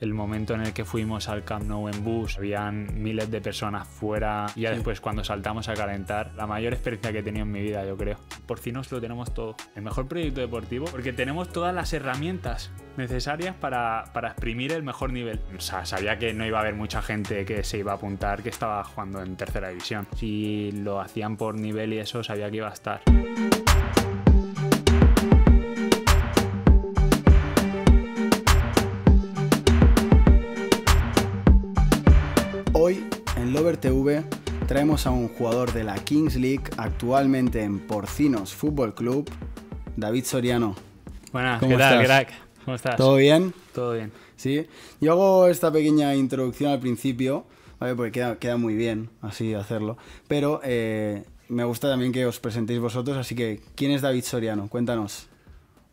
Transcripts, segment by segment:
El momento en el que fuimos al Camp Nou en bus, habían miles de personas fuera. Ya después, cuando saltamos a calentar, la mayor experiencia que he tenido en mi vida, yo creo. Por fin lo tenemos todo. El mejor proyecto deportivo, porque tenemos todas las herramientas necesarias para, para exprimir el mejor nivel. O sea, sabía que no iba a haber mucha gente que se iba a apuntar que estaba jugando en tercera división. Si lo hacían por nivel y eso, sabía que iba a estar. TV traemos a un jugador de la Kings League actualmente en Porcinos Fútbol Club, David Soriano. Buenas, ¿qué estás? ¿Cómo estás? ¿Todo bien? Todo bien. Sí, yo hago esta pequeña introducción al principio, porque queda, muy bien así hacerlo, pero eh, me gusta también que os presentéis vosotros, así que ¿quién es David Soriano? Cuéntanos.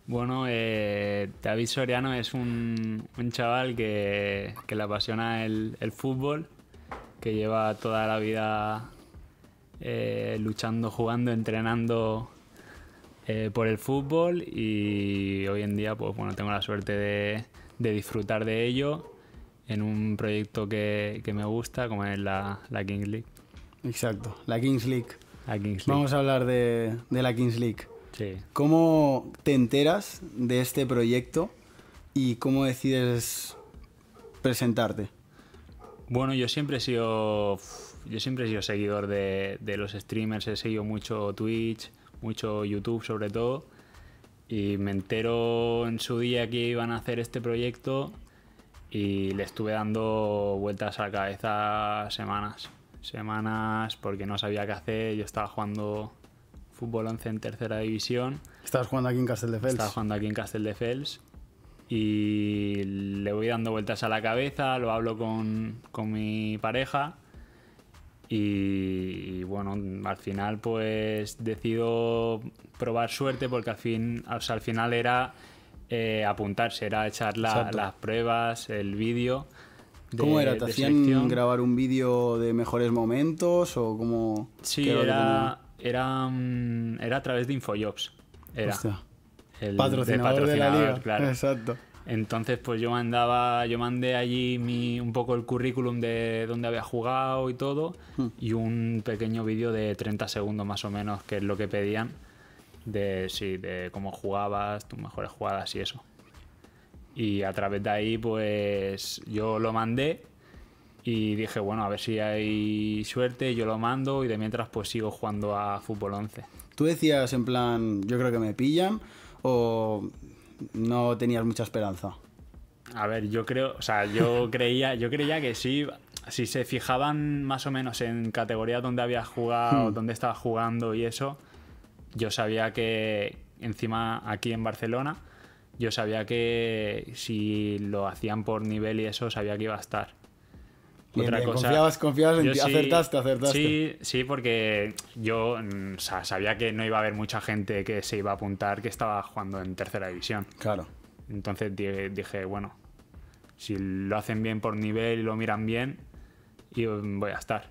Bueno, eh, David Soriano es un, chaval que, le apasiona el fútbol, que lleva toda la vida eh, luchando, jugando, entrenando eh, por el fútbol y hoy en día pues bueno, tengo la suerte de, disfrutar de ello en un proyecto que, me gusta como es la, Kings League. Exacto, la Kings League. Vamos a hablar de, de la Kings League. Sí. ¿Cómo te enteras de este proyecto y cómo decides presentarte? Bueno, yo siempre he sido. Yo siempre he sido seguidor de, los streamers, he seguido mucho Twitch, mucho YouTube sobre todo. Y me entero en su día que iban a hacer este proyecto y le estuve dando vueltas a la cabeza semanas. Semanas porque no sabía qué hacer, yo estaba jugando fútbol 11 en tercera división. ¿Estabas jugando aquí en Fels. Estaba jugando aquí en fels y le voy dando vueltas a la cabeza, lo hablo con, con mi pareja y, bueno, al final pues decido probar suerte porque al, fin, al final era eh, apuntarse, era echar las pruebas, el vídeo. ¿Cómo era? ¿Te hacían grabar un vídeo de mejores momentos o cómo? Sí, era, era, mm, era, a través de Infojobs. Era el patrocinador, de, la liga. Claro. Exacto. Entonces, pues yo mandaba, yo mandé allí un poco el currículum de dónde había jugado y todo, hmm. y un pequeño vídeo de 30 segundos más o menos, que es lo que pedían, de sí, de cómo jugabas, tus mejores jugadas y eso. Y a través de ahí, pues yo lo mandé y dije, bueno, a ver si hay suerte, yo lo mando y de mientras pues sigo jugando a fútbol 11. Tú decías en plan, yo creo que me pillan, o no tenías mucha esperanza? A ver, yo creo, o sea, yo creía, yo creía que sí, si se fijaban más o menos en categoría donde había jugado, hmm. donde estaba jugando y eso, yo sabía que encima aquí en Barcelona, yo sabía que si lo hacían por nivel y eso, sabía que iba a estar. Otra cosa. Confiabas, confiabas en ti. acertaste, acertaste. Sí, sí, porque yo mm, sabía que no iba a haber mucha gente que se iba a apuntar que estaba jugando en tercera división. Claro. Entonces dije, bueno, si lo hacen bien por nivel y lo miran bien, mm, voy a estar.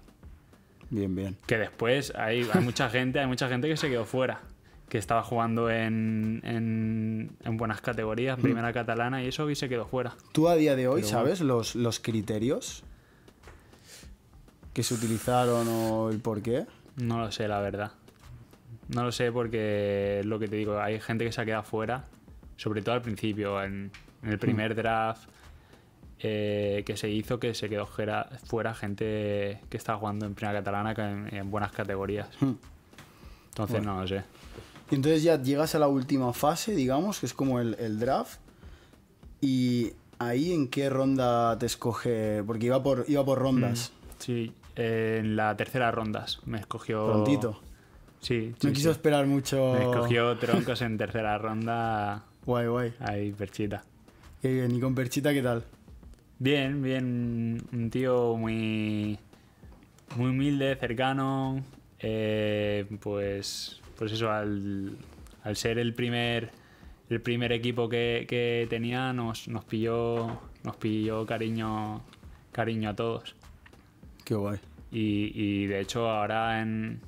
Bien, bien. Que después hay, mucha gente, hay mucha gente que se quedó fuera que estaba jugando en, en, buenas categorías, mm. primera catalana, y eso y se quedó fuera. ¿Tú a día de hoy sabes los, los criterios que se utilizaron o el por qué? No lo sé, la verdad. No lo sé porque lo que te digo, hay gente que se ha quedado fuera, sobre todo al principio, en, el primer mm. draft eh, que se hizo, que se quedó fuera, gente que estaba jugando en Primera Catalana en, buenas categorías. Hmm. Entonces no lo sé. Y entonces ya llegas a la última fase, digamos, que es como el, draft. ¿Y ahí en qué ronda te escoge? Porque iba por, iba por rondas. Mm. sí, en la tercera ronda. Me escogió. Sí. no quiso esperar mucho. Me escogió troncos en tercera ronda. Guay, guay. Ahí, Perchita. ¿Y con Perchita qué tal? Bien, bien. Un tío muy. Muy humilde, cercano. Eh, pues. Pues eso, al, ser el primer el primer equipo que, tenía nos, nos, pilló nos pilló cariño cariño a todos Qué guay. Y, de hecho ahora en...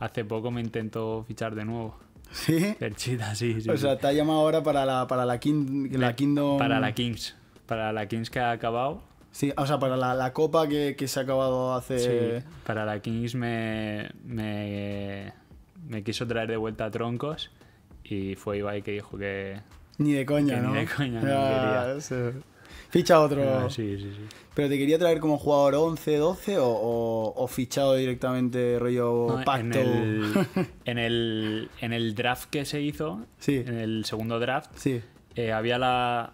hace poco me intentó fichar de nuevo. ¿Sí? Perchita, sí, sí. O sea, te ha llamado ahora para la, para la, la, Kingdom... Para la Kings. Para la Kings que ha acabado. Sí, o sea, para la, copa que, se ha acabado hace... Sí, para la Kings me, me, me quiso traer de vuelta a troncos y fue Ibai que dijo que... Ni de coña, ¿no? Ni de coña, no quería. eso... Ficha otro. Ah, sí, sí, sí. Pero te quería traer como jugador 11, 12 o, fichado directamente rollo pacto. En el, en el, draft que se hizo, en el segundo draft, sí. Eh, había la,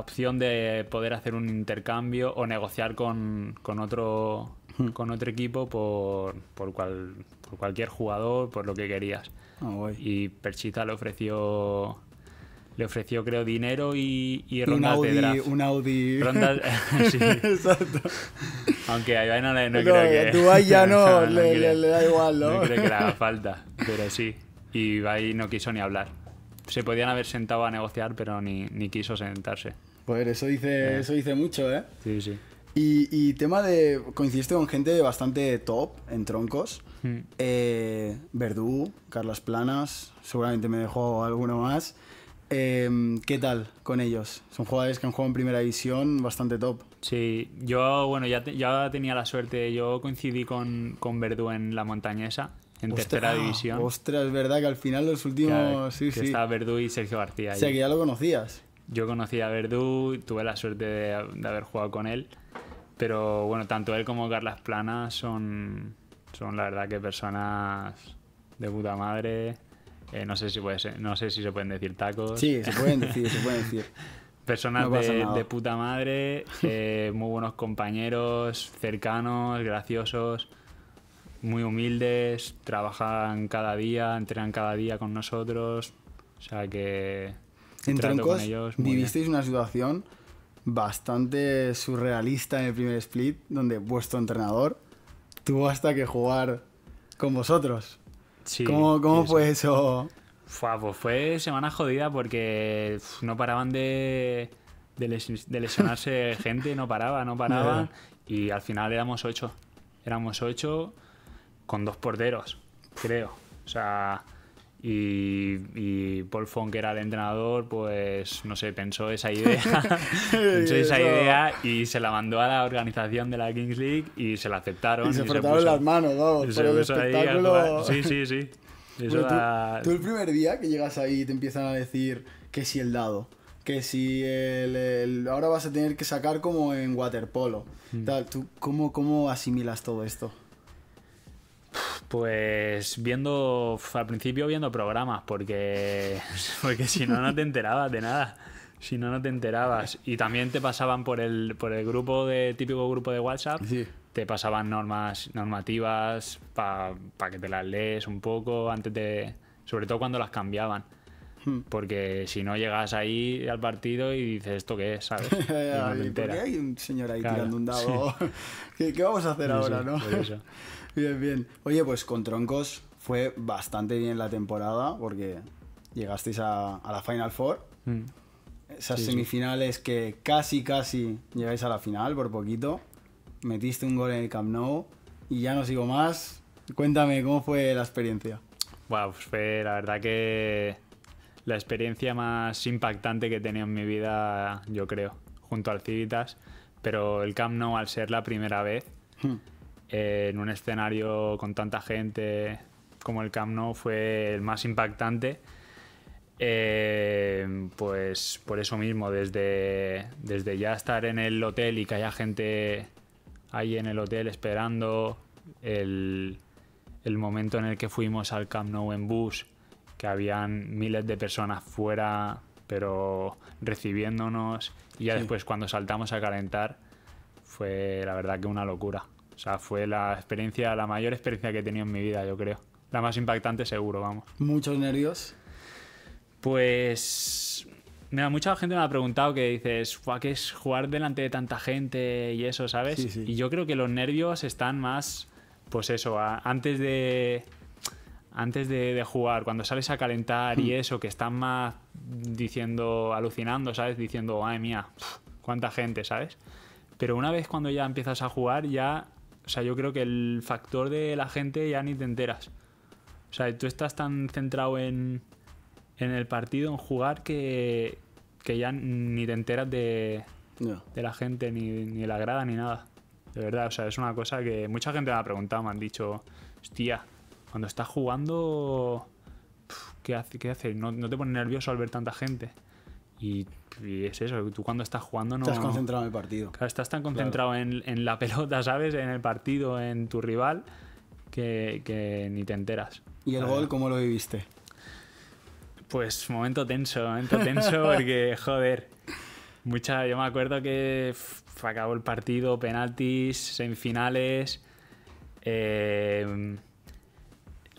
opción de poder hacer un intercambio o negociar con, con otro con otro equipo por, por, cual, por cualquier jugador, por lo que querías. Ah, y Perchita le ofreció le ofreció, creo, dinero y, y un Audi, Un Audi. Rondas, sí. Exacto. Aunque a Ibai no, le, creo que... Dubai ya no, le, da igual, ¿no? No que le haga falta, pero sí. Y Ibai no quiso ni hablar. Se podían haber sentado a negociar, pero ni, ni quiso sentarse. Pues eso dice, eh. eso dice mucho, ¿eh? Sí, sí. Y, y, tema de... Coincidiste con gente bastante top en troncos. Hmm. Eh, Verdú, Carlas Planas, seguramente me dejó alguno más. Em, ¿Qué tal con ellos? Son jugadores que han jugado en primera división bastante top. Sí, yo bueno, ya, tenía la suerte, yo coincidí con, con Verdú en la montañesa, en tercera ah, división. Ostras, es verdad que al final los últimos... Que, sí, Verdú y Sergio García. O sea, que ya lo conocías. Yo conocí a Verdú, tuve la suerte de, haber jugado con él, pero bueno, tanto él como Carlas Plana son, son la verdad que personas de puta madre. Eh, no, sé si puede no sé si se pueden decir tacos. Sí, se pueden decir, se pueden decir. Personas de, puta madre, eh, muy buenos compañeros, cercanos, graciosos, muy humildes, trabajan cada día, entrenan cada día con nosotros. O sea que. En con ellos vivisteis una situación bastante surrealista en el primer split, donde vuestro entrenador tuvo hasta que jugar con vosotros. ¿Cómo, fue eso? pues fue semana jodida porque no paraban de, de, lesionarse gente, no paraba, no paraban. Y al final éramos ocho. Éramos ocho con dos porteros, creo. O sea, y, y, Paul Funk que era el entrenador, pues no sé, pensó esa idea, pensó esa idea y se la mandó a la organización de la Kings League y se la aceptaron. Y se frotaron las manos, ¿no? Pero el espectáculo. Sí, sí, sí. tú, el primer día que llegas ahí te empiezan a decir que si el dado, que si el, ahora vas a tener que sacar como en waterpolo. Mm. Tal, cómo asimilas todo esto? Pues viendo, al principio viendo programas, porque, porque si no, no te enterabas de nada. Si no, no te enterabas. Y también te pasaban por el, por el grupo de, típico grupo de WhatsApp, te pasaban normas, normativas para que te las lees un poco antes de. Sobre todo cuando las cambiaban. Hmm. Porque si no llegas ahí al partido y dices, ¿esto qué es? ¿Sabes? y ¿Por qué hay un señor ahí tirando un dado? ¿Qué, vamos a hacer ahora, no? Bien, bien. Oye, pues con Troncos fue bastante bien la temporada porque llegasteis a, la Final Four. Mm. Esas semifinales que casi, casi llegáis a la final por poquito. Metiste un gol en el Camp Nou y ya no sigo más. Cuéntame cómo fue la experiencia. Bueno, pues fue la verdad que la experiencia más impactante que he tenido en mi vida, yo creo, junto al Civitas. Pero el Camp Nou, al ser la primera vez, hmm. Eh, en un escenario con tanta gente como el Camp Nou fue el más impactante. Eh, pues por eso mismo, desde, desde ya estar en el hotel y que haya gente ahí en el hotel esperando, el, momento en el que fuimos al Camp Nou en bus, que habían miles de personas fuera, pero recibiéndonos, y ya después cuando saltamos a calentar, fue la verdad que una locura. O sea, fue la experiencia, la mayor experiencia que he tenido en mi vida, yo creo. La más impactante seguro, vamos. ¿Muchos nervios? Pues... Mira, mucha gente me ha preguntado que dices, ¿qué es jugar delante de tanta gente y eso, sabes? Y yo creo que los nervios están más, pues eso, antes de antes de, de, jugar, cuando sales a calentar y hmm. eso, que están más diciendo, alucinando, ¿sabes? Diciendo, ay mía, cuánta gente, ¿sabes? Pero una vez cuando ya empiezas a jugar, ya o sea, yo creo que el factor de la gente ya ni te enteras. O sea, tú estás tan centrado en, en el partido, en jugar, que, ya ni te enteras de, la gente, ni, ni la grada, ni nada. De verdad, o sea, es una cosa que mucha gente me ha preguntado, me han dicho, hostia, cuando estás jugando, ¿qué haces? Qué hace? No, no, te pone nervioso al ver tanta gente. Y, es eso, tú cuando estás jugando no... Estás concentrado en el partido. estás tan concentrado en, en, la pelota, ¿sabes? En el partido, en tu rival, que, ni te enteras. ¿Y el gol cómo lo viviste? Pues momento tenso, momento tenso porque, joder, mucha, yo me acuerdo que acabó el partido, penaltis, semifinales. Eh,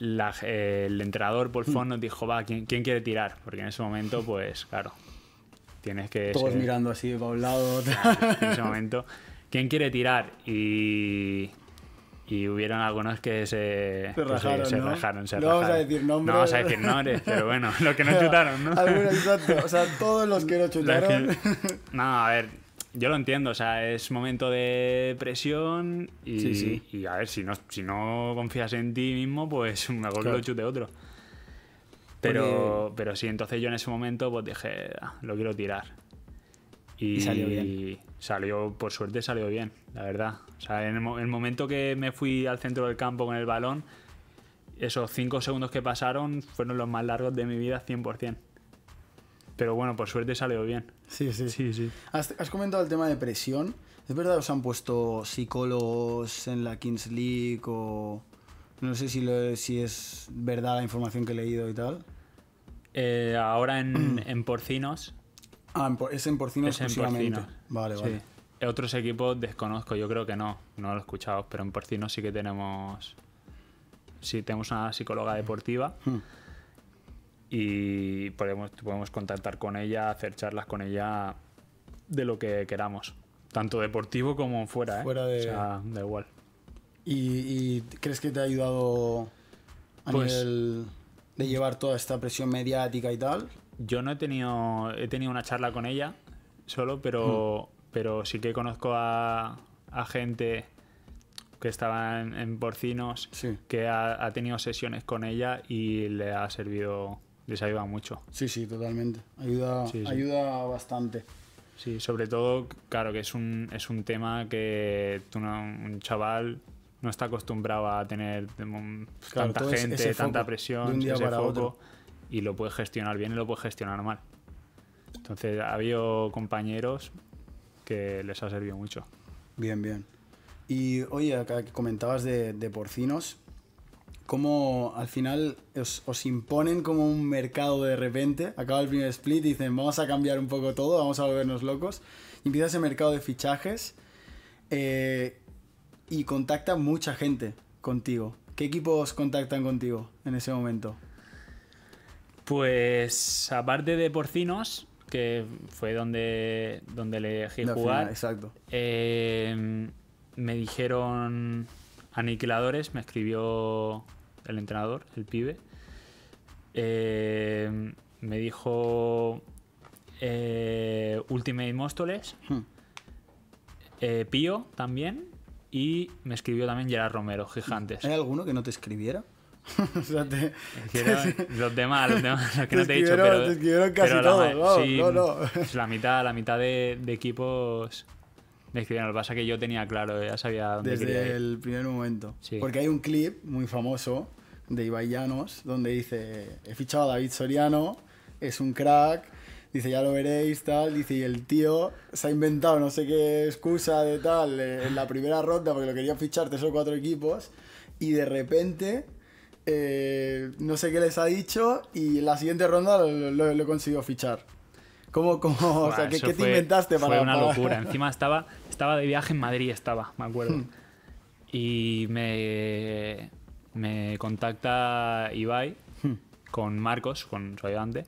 el entrenador Paul Fon mm. nos dijo, va, ¿quién, quiere tirar? Porque en ese momento, pues claro, tienes que... Todos mirando así para un lado. en ese momento, ¿quién quiere tirar? Y y hubieron algunos que se, se rajaron, se ¿no? vamos a decir nombres. No vamos a decir nombres, pero bueno, los que no chutaron, ¿no? exacto. O sea, todos los que no chutaron. No, a ver, yo lo entiendo. O sea, es momento de presión y, y a ver, si no, si no confías en ti mismo, pues mejor lo chute otro. Pero, pero sí, entonces yo en ese momento pues dije, ah, lo quiero tirar. Y, salió bien. Salió, por suerte salió bien, la verdad. en el, momento que me fui al centro del campo con el balón, esos cinco segundos que pasaron fueron los más largos de mi vida 100%. Pero bueno, por suerte salió bien. Sí, sí. sí, sí. Has, comentado el tema de presión. ¿Es verdad os han puesto psicólogos en la Kings League o...? No sé si, si es verdad la información que he leído y tal. Eh, ahora mm. en, porcinos. Ah, es en porcinos En Vale, vale. Otros equipos desconozco, yo creo que no, no lo he escuchado, pero en porcinos sí que tenemos. Sí, tenemos una psicóloga mm. deportiva. Mm. Y podemos, podemos contactar con ella, hacer charlas con ella de lo que queramos. Tanto deportivo como fuera, ¿eh? Fuera de. O igual. ¿Y, crees que te ha ayudado a pues de llevar toda esta presión mediática y tal. Yo no he tenido, he tenido una charla con ella solo, pero, mm. pero sí que conozco a, a gente que estaba en, porcinos, que ha, tenido sesiones con ella y le ha servido, les ayuda mucho. Sí, sí, totalmente. Ayuda, ayuda bastante. Sí, sobre todo, claro, que es un, es un tema que un chaval no está acostumbrado a tener tanta gente, tanta presión, ese foco, y lo puede gestionar bien y lo puede gestionar mal. Entonces, ha habido compañeros que les ha servido mucho. Bien, bien. Y oye, acá que comentabas de, porcinos, cómo al final os, imponen como un mercado de repente, acaba el primer split y dicen vamos a cambiar un poco todo, vamos a volvernos locos, empieza ese mercado de fichajes. Eh, y contacta mucha gente contigo. ¿Qué equipos contactan contigo en ese momento? Pues aparte de Porcinos, que fue donde, donde elegí jugar, exacto. Em, me dijeron aniquiladores, me escribió el entrenador, el pibe. Em, me dijo eh, Ultimate Móstoles, hmm. eh, Pío también, y me escribió también Gerard Romero, Gigantes. ¿Hay alguno que no te escribiera? los demás, los demás, que no te he dicho, pero, te escribieron casi todos, pues la, mitad, la mitad de, equipos me escribieron. Lo que pasa es que yo tenía claro, ya sabía dónde Desde el primer momento. Porque hay un clip muy famoso de Ibai Llanos donde dice: He fichado a David Soriano, es un crack, Dice, ya lo veréis, tal. Dice, y el tío se ha inventado no sé qué excusa de tal eh, en la primera ronda porque lo querían fichar tres o cuatro equipos. Y de repente, eh, no sé qué les ha dicho y en la siguiente ronda lo, lo, consiguió fichar. ¿Cómo, cómo, o sea, ¿qué, te inventaste para...? Fue una locura. Encima estaba, estaba de viaje en Madrid, estaba, me acuerdo. Hmm. Y me, me contacta Ibai hmm. con Marcos, con su ayudante,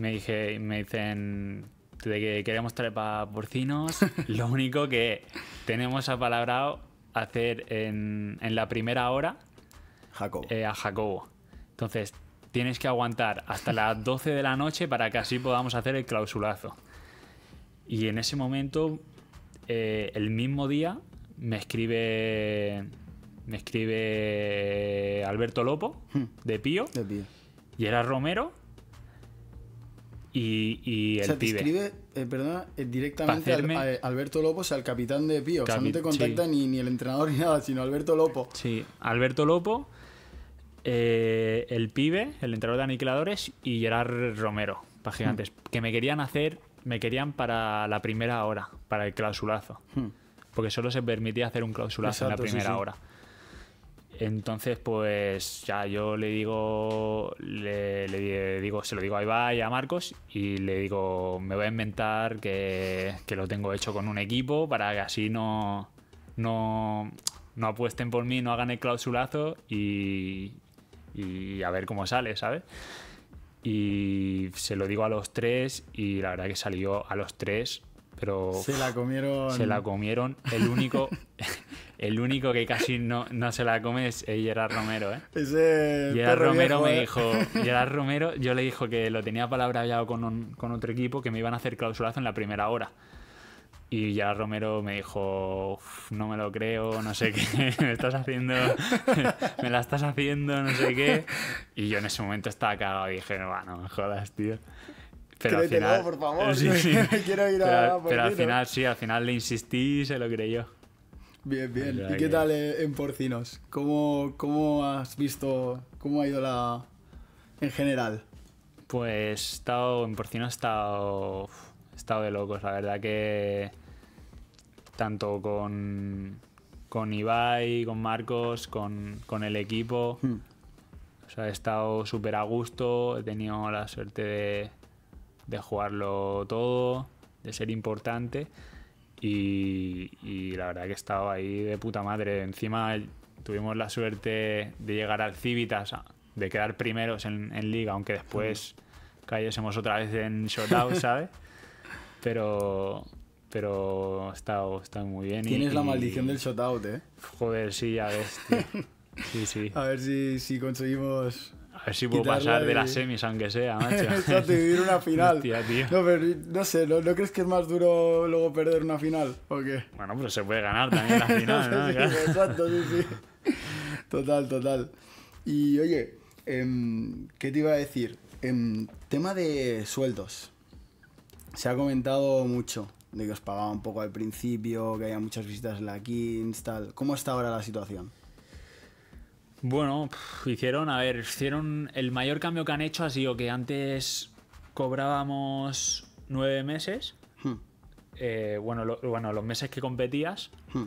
me, dije, me dicen que queremos traer para porcinos. lo único que tenemos apalabrado hacer en, la primera hora eh, a Jacobo. Entonces, tienes que aguantar hasta las 12 de la noche para que así podamos hacer el clausulazo. Y en ese momento, eh, el mismo día, me escribe. Me escribe Alberto Lopo, hmm. De Pío. Y era Romero y, el escribe, eh, perdona, eh, directamente a Alberto Lopo, o sea, el capitán de Pío. o sea, no te contacta ni, ni, el entrenador ni nada, sino Alberto Lopo. Sí, Alberto Lopo, eh, el pibe, el entrenador de aniquiladores y Gerard Romero, para gigantes, hmm. que me querían hacer, me querían para la primera hora, para el clausulazo. Hmm. Porque solo se permitía hacer un clausulazo en la primera hora. Entonces, pues ya yo le digo, digo, se lo digo a Ibai y a Marcos y le digo, me voy a inventar que, lo tengo hecho con un equipo para que así no, no, apuesten por mí, no hagan el clausulazo y, y a ver cómo sale, ¿sabes? Y se lo digo a los tres y la verdad que salió a los tres, pero... Se la comieron. Se la comieron. El único, El único que casi no, no se la come es Gerard Romero, ¿eh? Gerard Romero me ¿eh? dijo. Gerard Romero, yo le dijo que lo tenía palabra ya con, con otro equipo que me iban a hacer clausurazo en la primera hora. Y Gerard Romero me dijo, no me lo creo, no sé qué, me estás haciendo, me la estás haciendo, no sé qué. Y yo en ese momento estaba cagado y dije, no, jodas, tío. Pero al final, sí, sí. Pero al final sí, al final le insistí y se lo creyó. Bien, bien. ¿Y qué tal en porcinos? ¿Cómo, has visto, cómo ha ido la... en general? Pues he estado, en porcinos he estado, estado de locos, la verdad que tanto con, con Ibai, con Marcos, con, el equipo, hmm. he estado súper a gusto, he tenido la suerte de, de jugarlo todo, de ser importante y, la verdad que he estado ahí de puta madre. Encima tuvimos la suerte de llegar al Civitas, de quedar primeros en, liga, aunque después cayésemos otra vez en shootout, ¿sabes? pero pero estado, está muy bien. Tienes la maldición del shotout, ¿eh? Joder, sí, ya ves, Sí, sí. A ver si, si conseguimos a ver si puedo pasar de las semis, aunque sea, macho. una final. No, sé, ¿no, crees que es más duro luego perder una final o Bueno, pero pues se puede ganar también la final, exacto, sí, sí. Total, total. Y oye, em, ¿qué te iba a decir? En em, tema de sueldos. Se ha comentado mucho de que os pagaba un poco al principio, que había muchas visitas en la Kings, tal. ¿Cómo está ahora la situación? Bueno, hicieron, a ver, hicieron. El mayor cambio que han hecho ha sido que antes cobrábamos nueve meses. Hmm. Eh, bueno, bueno, los meses que competías. Hmm.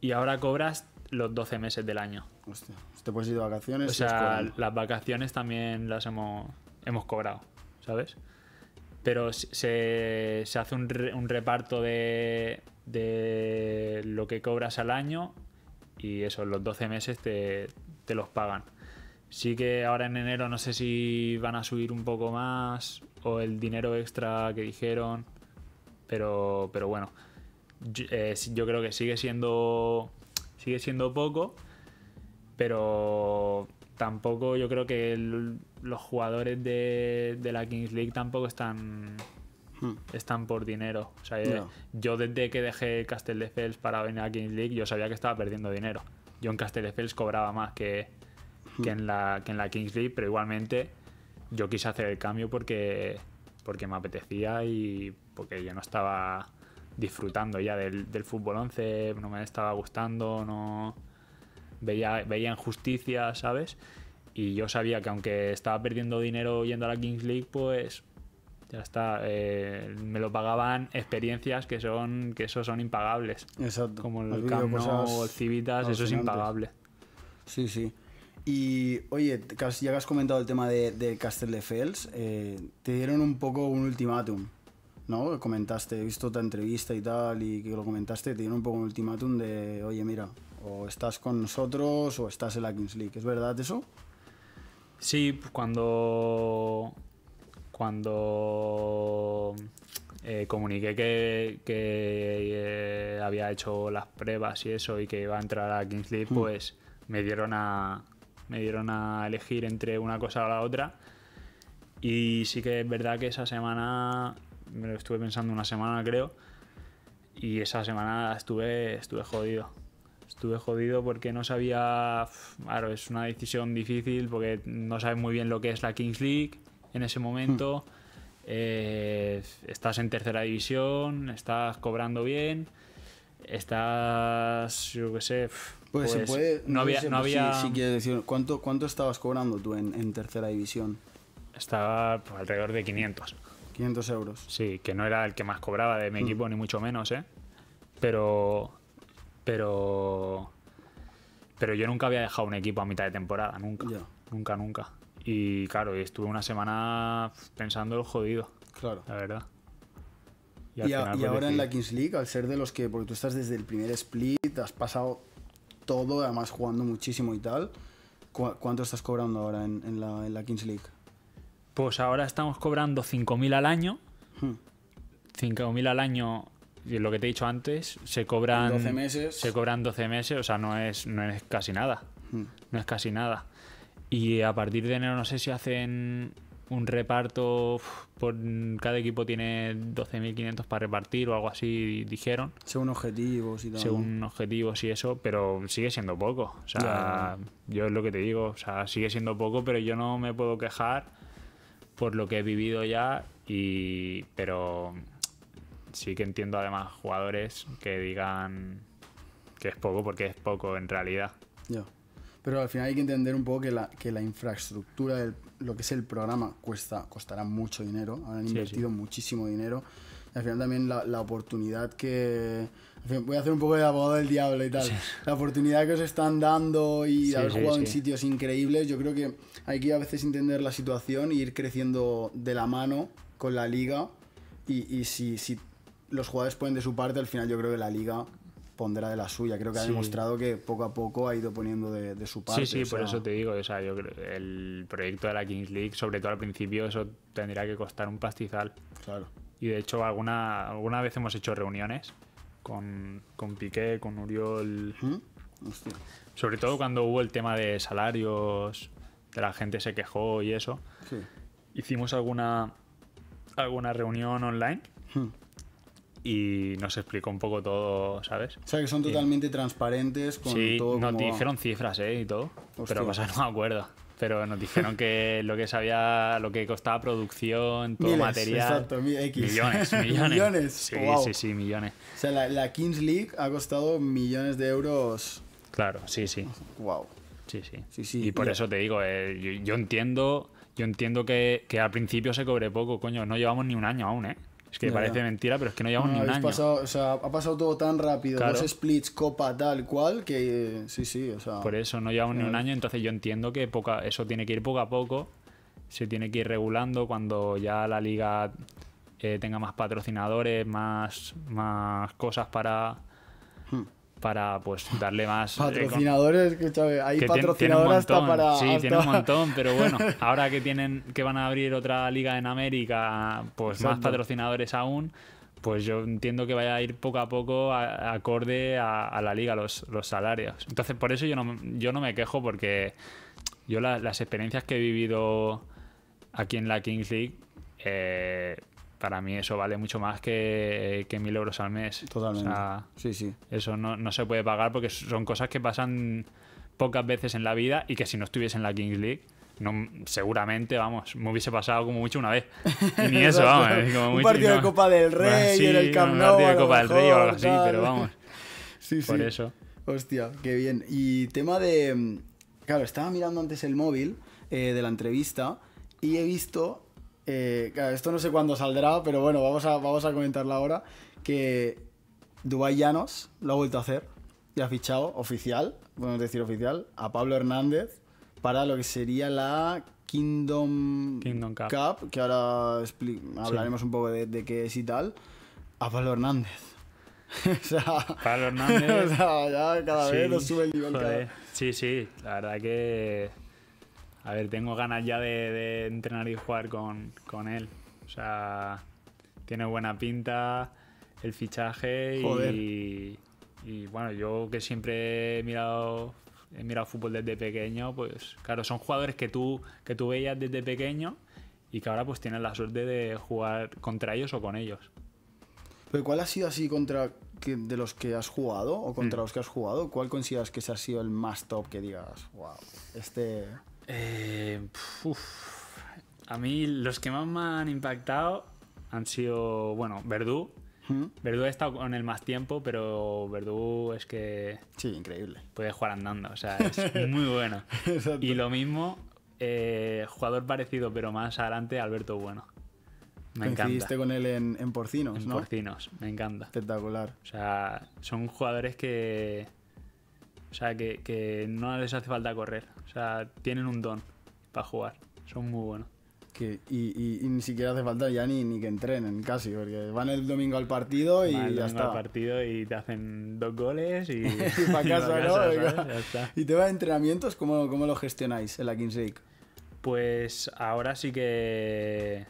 Y ahora cobras los 12 meses del año. Hostia, pues te puedes ir de vacaciones. O sea, las vacaciones también las hemos, hemos cobrado, ¿sabes? Pero se, se hace un, reparto de, de lo que cobras al año y eso, los 12 meses te, te los pagan. Sí que ahora en enero no sé si van a subir un poco más o el dinero extra que dijeron, pero, pero bueno, yo, eh, creo que sigue siendo, sigue siendo poco, pero tampoco yo creo que los jugadores de, la Kings League tampoco están hmm. están por dinero. O sea, eh, yo desde que dejé de Castelldefels para venir a Kings League yo sabía que estaba perdiendo dinero. Yo John Castelldefels cobraba más que, que, en la, en la Kings League, pero igualmente yo quise hacer el cambio porque, porque me apetecía y porque yo no estaba disfrutando ya del, fútbol 11, no me estaba gustando, no veía, veía justicia ¿sabes? Y yo sabía que aunque estaba perdiendo dinero yendo a la Kings League, pues ya está. Eh, me lo pagaban experiencias que son que eso son impagables. Exacto. Como el Camp o el Civitas, eso es impagable. Sí, sí. Y oye, ya que has comentado el tema de, de Fels, eh, te dieron un poco un ultimátum, ¿no? Comentaste, he visto tu entrevista y tal, y que lo comentaste, te dieron un poco un ultimátum de, oye, mira, o estás con nosotros o estás en la Kings League. ¿Es verdad eso? Sí, pues cuando cuando eh, comuniqué que, eh, había hecho las pruebas y eso y que iba a entrar a Kings League, hmm. pues me dieron a me dieron a elegir entre una cosa o la otra. Y sí que es verdad que esa semana me lo estuve pensando una semana, creo. Y esa semana estuve estuve jodido. Estuve jodido porque no sabía, claro, es una decisión difícil porque no sabes muy bien lo que es la Kings League en ese momento. Eh, estás en tercera división, estás cobrando bien, estás, yo qué sé. Pues, se pues puede. No, había. decir, ¿cuánto, ¿cuánto estabas cobrando tú en, tercera división? Estaba pues, alrededor de 500. 500 euros. Sí, que no era el que más cobraba de mi mm. equipo, ni mucho menos, ¿eh? Pero. Pero. Pero yo nunca había dejado un equipo a mitad de temporada, nunca. Nunca, nunca. Y claro, estuve una semana pensando jodido. Claro. La verdad. Y, pues, ahora en la Kings League, al ser de los que, porque tú estás desde el primer split, has pasado todo, además jugando muchísimo y tal, ¿cuánto estás cobrando ahora en, la, Kings League? Pues ahora estamos cobrando 5.000 al año. Hmm. cinco 5.000 al año, y lo que te he dicho antes, se cobran 12 meses. Se cobran 12 meses, o sea, no es, no es casi nada. Hmm. No es casi nada. Y a partir de enero no sé si hacen un reparto, por cada equipo tiene 12.500 para repartir o algo así, dijeron. Según objetivos y tal. Según objetivos y eso, pero sigue siendo poco. O sea, yo es lo que te digo, o sea, sigue siendo poco, pero yo no me puedo quejar por lo que he vivido ya, y pero sí que entiendo además jugadores que digan que es poco porque es poco en realidad. Yeah. Pero al final hay que entender un poco que la, que la infraestructura, de lo que es el programa, cuesta, costará mucho dinero. Han invertido muchísimo dinero. Y al final también la, la oportunidad que... voy a hacer un poco de abogado del diablo y tal. La oportunidad que os están dando y haber jugado en sitios increíbles, yo creo que hay que a veces entender la situación e ir creciendo de la mano con la liga. Y, y si, si los jugadores pueden de su parte, al final yo creo que la liga pondrá de la suya. Creo que ha demostrado que poco a poco ha ido poniendo de, su parte. Sí, sí, por eso te digo. el proyecto de la Kings League, sobre todo al principio, eso tendría que costar un pastizal. Claro. Y de hecho, alguna, alguna vez hemos hecho reuniones con, con Piqué, con Uriol. ¿Mm? Sobre todo cuando hubo el tema de salarios, De la gente se quejó y eso. Sí. Hicimos alguna, alguna reunión online. ¿Mm? y nos explicó un poco todo, ¿sabes? O sea, que son totalmente transparentes con sí, Nos dijeron cifras, ¿eh? Y todo. Pero pasa, no me acuerdo. Pero nos dijeron que lo que sabía, lo que costaba producción, todo material. Exacto, X. Millones, millones. millones. Sí, sí, sí, millones. O sea, la, Kings League ha costado millones de euros. Claro, sí, sí. Wow. Sí, sí. sí, Y por eso te digo, eh, yo, entiendo, yo entiendo que, que al principio se cobre poco, coño. No llevamos ni un año aún, ¿eh? Es que parece mentira, pero es que no llevamos ni un año. ha pasado todo tan rápido, claro. dos splits, copa, tal cual, que sí, sí, o sea... Por eso, no llevamos ni un año, entonces yo entiendo que poca, eso tiene que ir poco a poco, se tiene que ir regulando cuando ya la liga eh, tenga más patrocinadores, más, más cosas para... Hmm para pues darle más. Eh, patrocinadores, que hay patrocinadores hasta para. Sí, tiene un montón, pero bueno, ahora que tienen, que van a abrir otra liga en América, pues más patrocinadores aún. Pues yo entiendo que vaya a ir poco a poco acorde a, la liga los, salarios. Entonces, por eso yo no, yo no me quejo, porque yo las experiencias que he vivido aquí en la Kings League, eh, para mí eso vale mucho más que, mil euros al mes. Totalmente. sí, sí. Eso no, se puede pagar porque son cosas que pasan pocas veces en la vida y que si no estuviese en la Kings League, no, seguramente, vamos, me hubiese pasado como mucho una vez. ni eso, vamos. un partido de Copa del Rey en el Camp Un partido de Copa del Rey o algo así, pero vamos. Por eso. Hostia, qué bien. Y tema de... Mm, claro, estaba mirando antes el móvil eh, de la entrevista y he visto eh, esto no sé cuándo saldrá, pero bueno, vamos a, vamos a comentarla ahora, que Dubai Llanos lo ha vuelto a hacer y ha fichado oficial, podemos decir oficial, a Pablo Hernández para lo que sería la Kingdom, Cup. que ahora hablaremos un poco de, qué es y tal, a Pablo Hernández. o sea, Pablo Hernández. ya cada vez nos sube el nivel. Sí, sí, la verdad que a ver, tengo ganas ya de, entrenar y jugar con, él. O sea, tiene buena pinta el fichaje y, y, bueno, yo que siempre he mirado he fútbol desde pequeño, pues claro, son jugadores que tú que tú veías desde pequeño y que ahora pues tienen la suerte de jugar contra ellos o con ellos. Pero ¿cuál ha sido así contra de los que has jugado o contra mm. los que has jugado? ¿Cuál consideras que ese ha sido el más top que digas, wow, este eh, a mí los que más me han impactado han sido, bueno, Verdú. ¿Mm? Verdú ha estado con él más tiempo, pero Verdú es que... Sí, increíble. Puede jugar andando, o sea, es muy bueno. y lo mismo, eh, jugador parecido, pero más adelante, Alberto Bueno. Me encantaste con él en, Porcinos, en Porcinos, me encanta. Espectacular. O sea, son jugadores que o sea, que, no les hace falta correr. O sea, tienen un don para jugar. Son muy buenos. Que, y, ni siquiera hace falta ya ni, que entrenen casi, porque van el domingo al partido y ya está. partido y te hacen dos goles y, y para casa, ¿no? ¿Y entrenamientos, cómo, lo gestionáis en la Kings Pues ahora sí que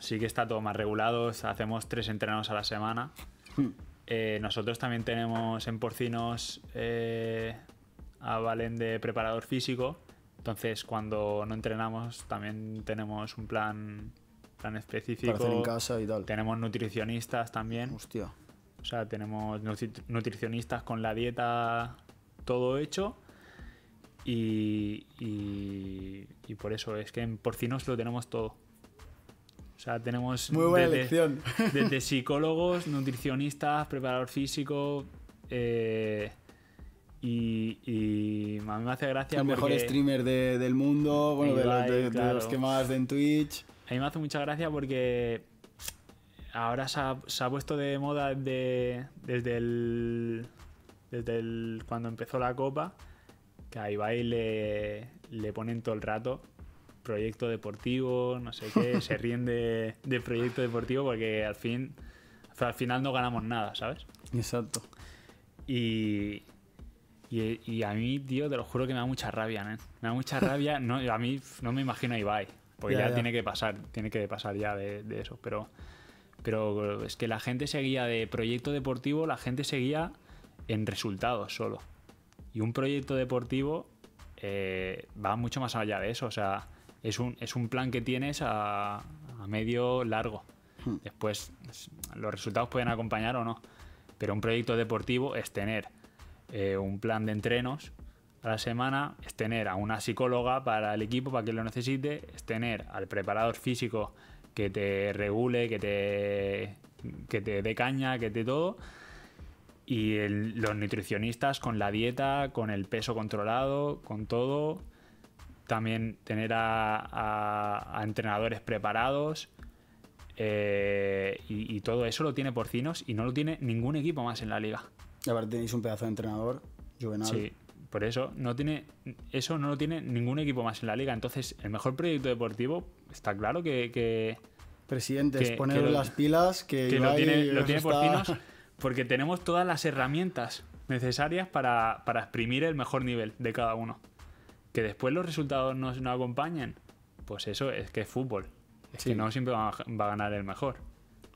sí que está todo más regulado. Hacemos tres entrenados a la semana. Hmm. Eh, nosotros también tenemos en porcinos eh, a Valen de preparador físico. Entonces, cuando no entrenamos, también tenemos un plan, plan específico. hacer en casa y tal. Tenemos nutricionistas también. Hostia. O sea, tenemos nutricionistas con la dieta todo hecho. y por eso es que en porcinos lo tenemos todo tenemos. Muy buena desde, elección. Desde psicólogos, nutricionistas, preparador físico. Eh, y, a mí me hace gracia. El mejor streamer del mundo, bueno, de, los, de, que más en Twitch. A mí me hace mucha gracia porque ahora se ha, puesto de moda desde el. Desde el, cuando empezó la copa, que a Ibai le, le ponen todo el rato proyecto deportivo, no sé qué, se ríen de, proyecto deportivo porque al fin, al final no ganamos nada, ¿sabes? Exacto. Y, y, a mí, tío, te lo juro que me da mucha rabia, ¿eh? Me da mucha rabia. a mí no me imagino a Ibai. Porque ya, tiene que pasar, tiene que pasar ya de, eso. Pero, pero es que la gente seguía de proyecto deportivo, la gente seguía en resultados solo. Y un proyecto deportivo eh, va mucho más allá de eso. O sea, es un, es un plan que tienes a, medio largo. Hmm. Después los resultados pueden acompañar o no, pero un proyecto deportivo es tener eh, un plan de entrenos a la semana, es tener a una psicóloga para el equipo para que lo necesite, es tener al preparador físico que te regule, que te, que te dé caña, que te todo. Y los nutricionistas con la dieta, con el peso controlado, con todo también tener a, entrenadores preparados. Eh, y, todo eso lo tiene Porcinos y no lo tiene ningún equipo más en la liga. Y aparte tenéis un pedazo de entrenador, Juvenal. Sí, por eso no tiene eso no lo tiene ningún equipo más en la liga. Entonces, el mejor proyecto deportivo está claro que, Presidente, es que, las pilas que, no lo tiene, lo tiene Porcinos porque tenemos todas las herramientas necesarias para, para exprimir el mejor nivel de cada uno. Que después los resultados no, no acompañan, pues eso es que es fútbol. Es que no siempre va a, ganar el mejor,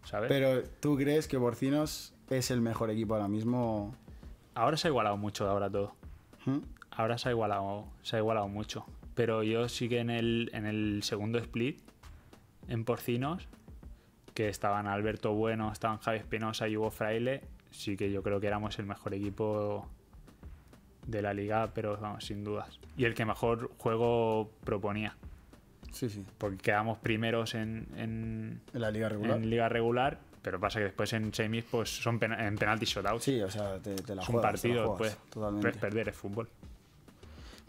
¿sabes? Pero ¿tú crees que Porcinos es el mejor equipo ahora mismo? Ahora se ha igualado mucho, ahora todo. ¿Mm? Ahora se ha igualado, se ha igualado mucho. Pero yo sí que en el, en el segundo split, en Porcinos, que estaban Alberto Bueno, estaban Javier Espinosa y Hugo Fraile, sí que yo creo que éramos el mejor equipo de la liga, pero vamos, sin dudas. Y el que mejor juego proponía. Sí, sí. Porque quedamos primeros en, en, la liga regular. En liga regular, pero pasa que después en semis pues son en penalty shootout. Sí, o sea, te, la juegas, Un un pues. Totalmente. perder, es fútbol.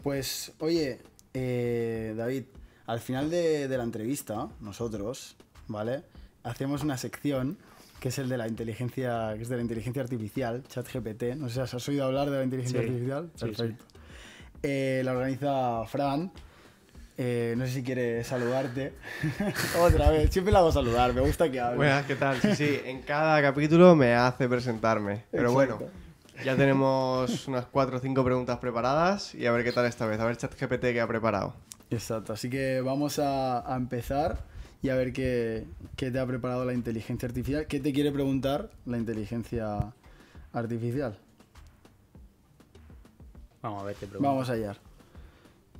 Pues, oye, eh, David, al final de, de la entrevista, nosotros, ¿vale? Hacemos una sección que es el de la inteligencia, que es de la inteligencia artificial, ChatGPT. No sé si has oído hablar de la inteligencia artificial. Perfecto. Eh, la organiza Fran. Eh, no sé si quiere saludarte. Otra vez, siempre la hago saludar, me gusta que hable. Buenas, ¿qué tal? Sí, sí, en cada capítulo me hace presentarme. Pero bueno, ya tenemos unas cuatro o cinco preguntas preparadas y a ver qué tal esta vez, a ver ChatGPT qué ha preparado. Exacto, así que vamos a, a empezar y a ver qué, te ha preparado la inteligencia artificial. ¿Qué te quiere preguntar la inteligencia artificial? Vamos a ver qué pregunta. Vamos hallar.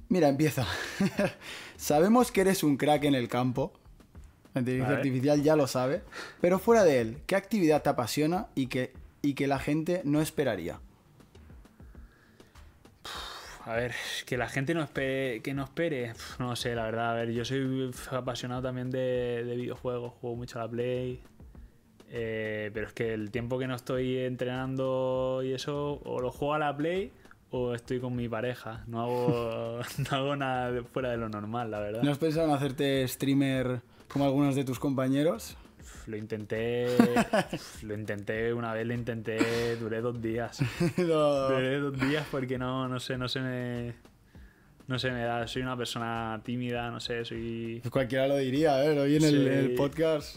Mira, empieza. Sabemos que eres un crack en el campo. La inteligencia artificial ya lo sabe. Pero fuera de él, ¿qué actividad te apasiona y y que la gente no esperaría? a ver, que la gente no espere, que no espere, no sé, la verdad, a ver, yo soy apasionado también de, videojuegos, juego mucho a la Play, eh, pero es que el tiempo que no estoy entrenando y eso, o lo juego a la Play o estoy con mi pareja, no hago, no hago nada fuera de lo normal, la verdad. ¿No has pensado en hacerte streamer como algunos de tus compañeros? Lo intenté. lo intenté una vez, lo intenté. Duré dos días. Duré dos días porque no, no sé, no se me. No sé, me da. Soy una persona tímida, no sé, soy. Pues cualquiera lo diría, a ver, Hoy en el podcast.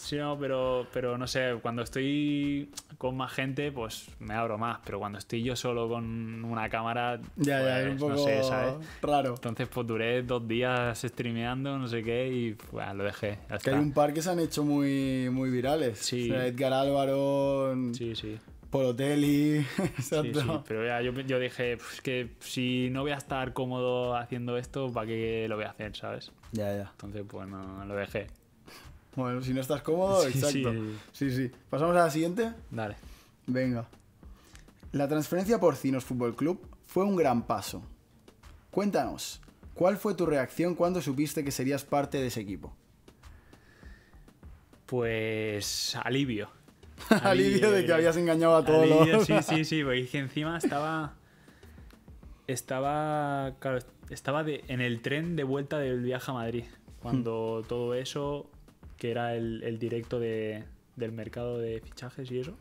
Sí, pero, pero no sé, cuando estoy con más gente, pues me abro más, pero cuando estoy yo solo con una cámara, ya, ya, un pues, poco no sé, ¿sabes? Raro. Entonces, pues duré dos días streameando, no sé qué, y bueno, pues, lo dejé. Que hay un par que se han hecho muy, muy virales. Edgar Álvaro. Sí, sí. Polotelli. sí, pero ya, yo, dije pues, que si no voy a estar cómodo haciendo esto, ¿para qué lo voy a hacer, sabes? Ya, ya. Entonces, pues no, lo dejé. Bueno, si no estás cómodo, exacto. Sí. sí, ¿Pasamos a la siguiente? Dale. Venga. La transferencia por Cinos Fútbol Club fue un gran paso. Cuéntanos, ¿cuál fue tu reacción cuando supiste que serías parte de ese equipo? Pues alivio. alivio de que habías engañado a todos. sí, sí, sí, porque encima estaba estaba claro, estaba en el tren de vuelta del viaje a Madrid cuando hmm. todo eso que era el, directo de, del mercado de fichajes y eso.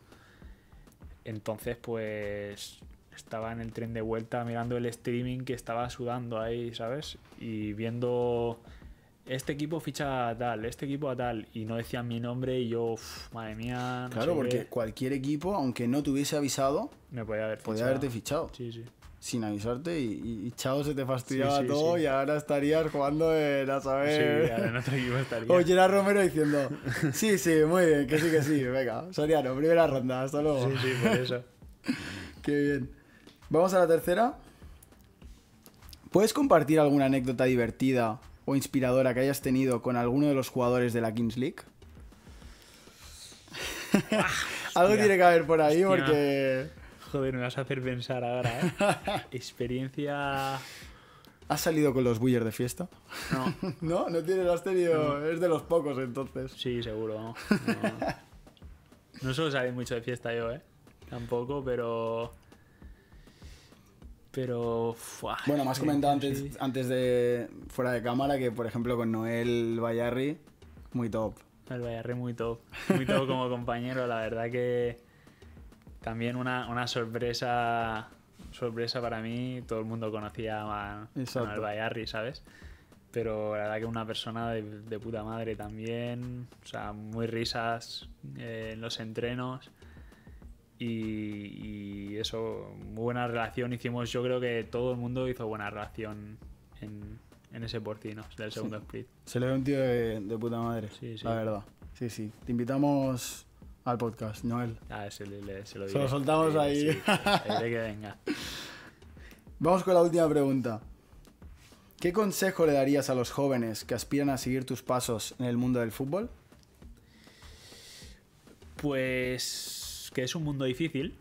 Entonces, pues estaba en el tren de vuelta mirando el streaming que estaba sudando ahí, ¿sabes? Y viendo este equipo ficha a tal, este equipo a tal, y no decían mi nombre y yo, madre mía. claro, porque cualquier equipo, aunque no te hubiese avisado, me podía haber Podía haberte fichado. Sí, sí sin avisarte y, chao, se te fastidiaba todo y ahora estarías jugando en a saber. Sí, en otro equipo estaría. O Gerard Romero diciendo, sí, sí, muy bien, que sí, que sí, venga, Soriano, primera ronda, hasta luego. Sí, sí, por eso. Qué bien. Vamos a la tercera. ¿Puedes compartir alguna anécdota divertida o inspiradora que hayas tenido con alguno de los jugadores de la Kings League? Ah, Algo tiene que haber por ahí porque... Joder, me vas a hacer pensar ahora, ¿eh? Experiencia. ¿Has salido con los bullers de fiesta? No. ¿No? ¿No tienes? ¿Has tenido? Es de los pocos entonces. Sí, seguro. No, no suelo salir mucho de fiesta yo, ¿eh? Tampoco, pero. Pero. bueno, me has comentado antes, antes de. fuera de cámara que, por ejemplo, con Noel Bayarri, muy top. El Bayarri, muy top. Muy top como compañero, la verdad que también una, sorpresa sorpresa para mí, todo el mundo conocía a Manuel Bayarri, ¿sabes? Pero la verdad que una persona de, puta madre también, o sea, muy risas eh, en los entrenos y, eso, muy buena relación hicimos, yo creo que todo el mundo hizo buena relación en, ese porcino del segundo split. Se le ve un tío de, de puta madre, sí, sí. la verdad. Sí, sí, te invitamos al podcast, Noel. Ah, se, lo soltamos ahí. que venga. Vamos con la última pregunta. ¿Qué consejo le darías a los jóvenes que aspiran a seguir tus pasos en el mundo del fútbol? Pues que es un mundo difícil.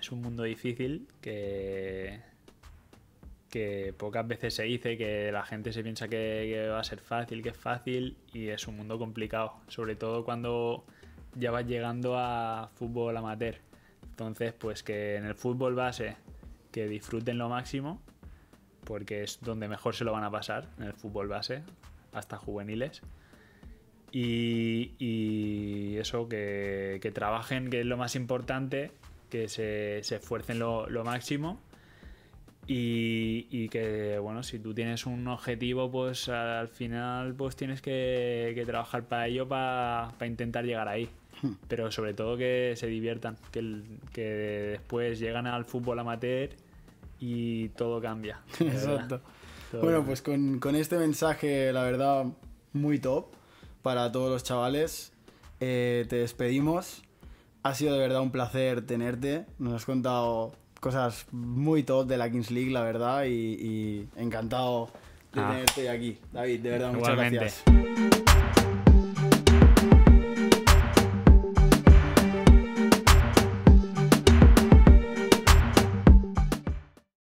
Es un mundo difícil que que pocas veces se dice, que la gente se piensa que, va a ser fácil, que es fácil y es un mundo complicado, sobre todo cuando ya vas llegando a fútbol amateur. Entonces, pues que en el fútbol base que disfruten lo máximo, porque es donde mejor se lo van a pasar, en el fútbol base, hasta juveniles. Y, eso, que, trabajen, que es lo más importante, que se, esfuercen lo, máximo. Y, que, bueno, si tú tienes un objetivo, pues al final pues tienes que, trabajar para ello, para intentar llegar ahí. Hmm. Pero sobre todo que se diviertan, que, después llegan al fútbol amateur y todo cambia. bueno, pues con, este mensaje, la verdad, muy top para todos los chavales. Eh, te despedimos. Ha sido de verdad un placer tenerte. Nos has contado cosas muy top de la Kings League, la verdad, y, encantado de ah. tenerte aquí. David, de verdad, muchas gracias.